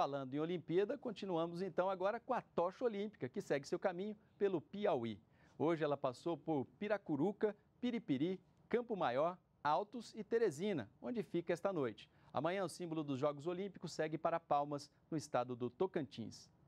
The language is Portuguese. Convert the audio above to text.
Falando em Olimpíada, continuamos então agora com a tocha olímpica, que segue seu caminho pelo Piauí. Hoje ela passou por Piracuruca, Piripiri, Campo Maior, Altos e Teresina, onde fica esta noite. Amanhã o símbolo dos Jogos Olímpicos segue para Palmas, no estado do Tocantins.